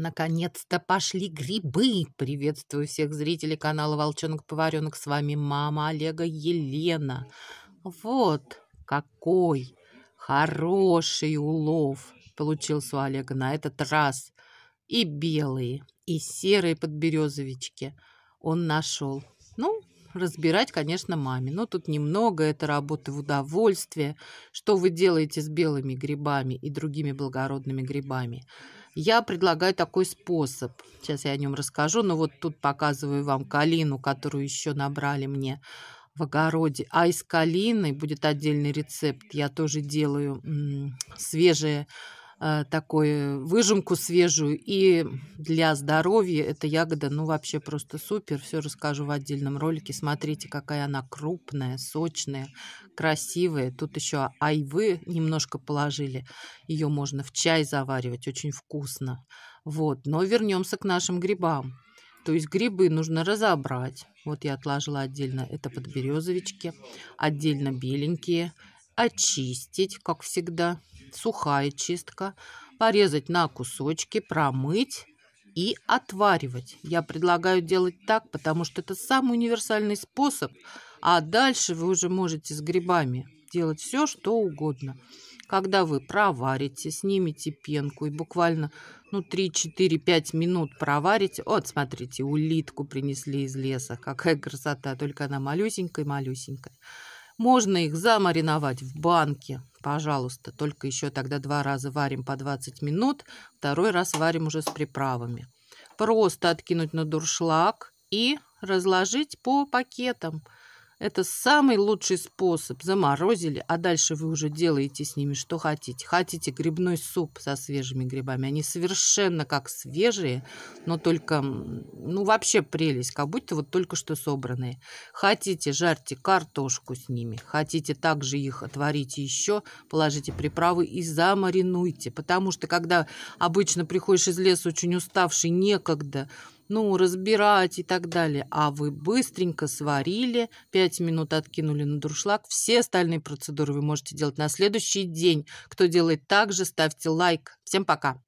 Наконец-то пошли грибы! Приветствую всех зрителей канала «Волчонок-поваренок». С вами мама Олега Елена. Вот какой хороший улов получился у Олега на этот раз. И белые, и серые подберезовички он нашел. Ну, разбирать, конечно, маме. Но тут немного, это работы в удовольствие. Что вы делаете с белыми грибами и другими благородными грибами? Я предлагаю такой способ. Сейчас я о нем расскажу. Но вот тут показываю вам калину, которую еще набрали мне в огороде. А из калины будет отдельный рецепт. Я тоже делаю м свежие Э, такую выжимку свежую. И для здоровья эта ягода, ну, вообще просто супер. Все расскажу в отдельном ролике. Смотрите, какая она крупная, сочная, красивая. Тут еще айвы немножко положили. Ее можно в чай заваривать, очень вкусно. Вот, но вернемся к нашим грибам. То есть грибы нужно разобрать. Вот я отложила отдельно это подберезовички, отдельно беленькие очистить, как всегда, сухая чистка, порезать на кусочки, промыть и отваривать. Я предлагаю делать так, потому что это самый универсальный способ, а дальше вы уже можете с грибами делать все, что угодно. Когда вы проварите, снимите пенку и буквально ну, 3-4-5 минут проварите. Вот, смотрите, улитку принесли из леса. Какая красота, только она малюсенькая-малюсенькая. Можно их замариновать в банке, пожалуйста. Только еще тогда два раза варим по 20 минут, второй раз варим уже с приправами. Просто откинуть на дуршлаг и разложить по пакетам – это самый лучший способ. Заморозили, а дальше вы уже делаете с ними что хотите. Хотите грибной суп со свежими грибами. Они совершенно как свежие, но только, ну вообще прелесть, как будто вот только что собранные. Хотите, жарьте картошку с ними. Хотите, также их отварите еще, положите приправы и замаринуйте. Потому что, когда обычно приходишь из леса очень уставший, некогда, ну, разбирать и так далее. А вы быстренько сварили, 5 минут откинули на дуршлаг. Все остальные процедуры вы можете делать на следующий день. Кто делает так же, ставьте лайк. Всем пока!